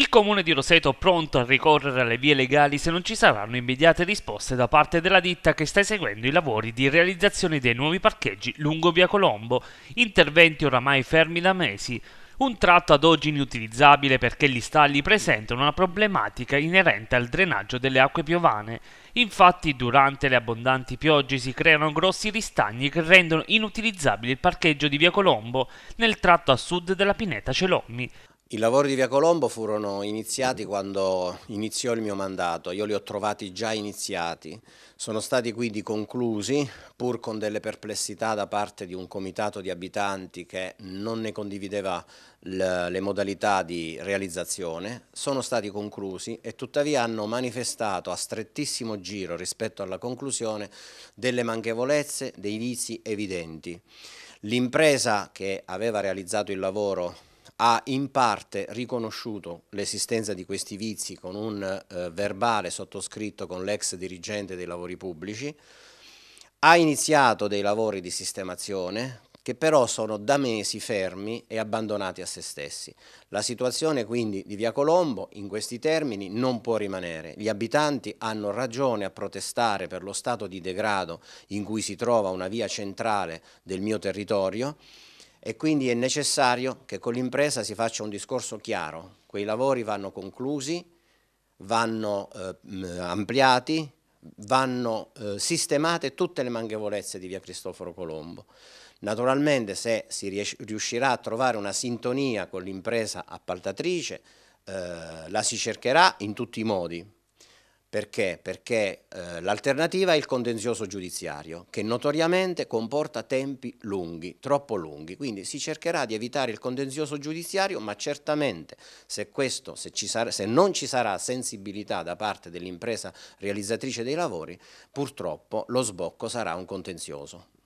Il comune di Roseto è pronto a ricorrere alle vie legali se non ci saranno immediate risposte da parte della ditta che sta eseguendo i lavori di realizzazione dei nuovi parcheggi lungo via Colombo, interventi oramai fermi da mesi, un tratto ad oggi inutilizzabile perché gli stalli presentano una problematica inerente al drenaggio delle acque piovane. Infatti, durante le abbondanti piogge si creano grossi ristagni che rendono inutilizzabile il parcheggio di Via Colombo nel tratto a sud della pineta Celommi. I lavori di Via Colombo furono iniziati quando iniziò il mio mandato, io li ho trovati già iniziati, sono stati quindi conclusi pur con delle perplessità da parte di un comitato di abitanti che non ne condivideva le modalità di realizzazione, sono stati conclusi e tuttavia hanno manifestato a strettissimo giro rispetto alla conclusione delle manchevolezze, dei vizi evidenti. L'impresa che aveva realizzato il lavoro ha in parte riconosciuto l'esistenza di questi vizi con un eh, verbale sottoscritto con l'ex dirigente dei lavori pubblici, ha iniziato dei lavori di sistemazione che però sono da mesi fermi e abbandonati a se stessi. La situazione quindi di Via Colombo in questi termini non può rimanere. Gli abitanti hanno ragione a protestare per lo stato di degrado in cui si trova una via centrale del mio territorio e quindi è necessario che con l'impresa si faccia un discorso chiaro, quei lavori vanno conclusi, vanno eh, ampliati, vanno eh, sistemate tutte le manchevolezze di via Cristoforo Colombo. Naturalmente se si riuscirà a trovare una sintonia con l'impresa appaltatrice, eh, la si cercherà in tutti i modi, perché? Perché eh, l'alternativa è il contenzioso giudiziario, che notoriamente comporta tempi lunghi, troppo lunghi, quindi si cercherà di evitare il contenzioso giudiziario, ma certamente se, questo, se, ci sarà, se non ci sarà sensibilità da parte dell'impresa realizzatrice dei lavori, purtroppo lo sbocco sarà un contenzioso.